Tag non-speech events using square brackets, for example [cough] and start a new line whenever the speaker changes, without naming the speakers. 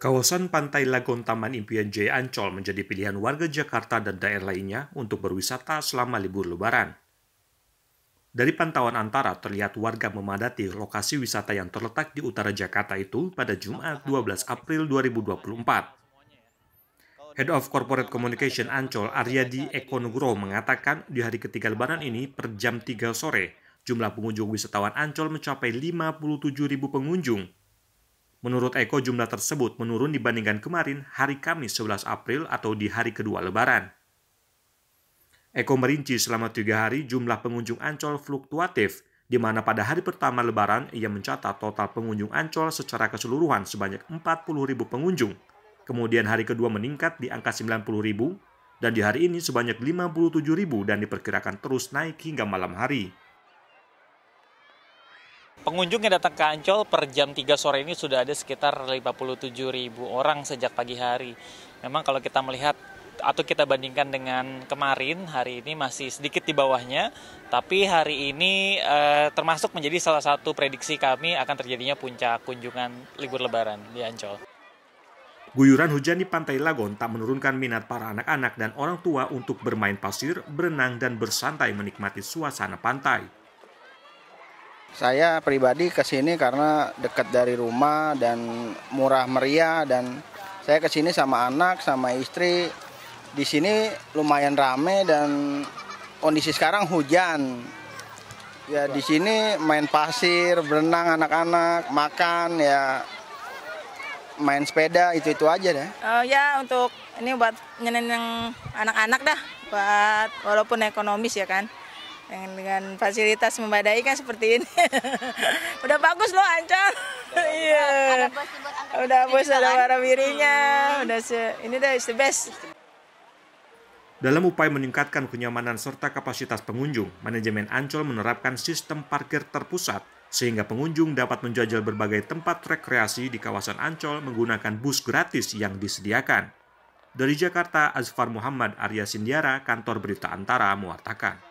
Kawasan Pantai Lagon Taman Impian Jaya Ancol menjadi pilihan warga Jakarta dan daerah lainnya untuk berwisata selama libur lebaran. Dari pantauan antara, terlihat warga memadati lokasi wisata yang terletak di utara Jakarta itu pada Jumat 12 April 2024. Head of Corporate Communication Ancol Aryadi Eko mengatakan di hari ketiga lebaran ini per jam 3 sore, jumlah pengunjung wisatawan Ancol mencapai 57.000 pengunjung Menurut Eko, jumlah tersebut menurun dibandingkan kemarin hari Kamis 11 April atau di hari kedua Lebaran. Eko merinci selama tiga hari jumlah pengunjung Ancol fluktuatif, di mana pada hari pertama Lebaran ia mencatat total pengunjung Ancol secara keseluruhan sebanyak 40 ribu pengunjung. Kemudian hari kedua meningkat di angka 90 ribu, dan di hari ini sebanyak 57 ribu dan diperkirakan terus naik hingga malam hari.
Pengunjung yang datang ke Ancol per jam 3 sore ini sudah ada sekitar 57 ribu orang sejak pagi hari. Memang kalau kita melihat atau kita bandingkan dengan kemarin, hari ini masih sedikit di bawahnya, tapi hari ini eh, termasuk menjadi salah satu prediksi kami akan terjadinya puncak kunjungan libur lebaran di Ancol.
Guyuran hujan di Pantai Lagon tak menurunkan minat para anak-anak dan orang tua untuk bermain pasir, berenang, dan bersantai menikmati suasana pantai.
Saya pribadi ke sini karena dekat dari rumah dan murah meriah dan saya ke sini sama anak, sama istri. Di sini lumayan rame dan kondisi sekarang hujan. Ya di sini main pasir, berenang anak-anak, makan ya main sepeda itu-itu aja deh. Uh, ya untuk ini buat nyenengin anak-anak dah buat walaupun ekonomis ya kan. Dengan, dengan fasilitas memadai kan seperti ini. [laughs] udah bagus loh Ancol. Iya. yeah. Udah bos ada warna birinya. Udah se ini deh the best.
Dalam upaya meningkatkan kenyamanan serta kapasitas pengunjung, manajemen Ancol menerapkan sistem parkir terpusat sehingga pengunjung dapat menjajal berbagai tempat rekreasi di kawasan Ancol menggunakan bus gratis yang disediakan. Dari Jakarta, Azfar Muhammad Arya Sindiara, Kantor Berita Antara, mewartakan.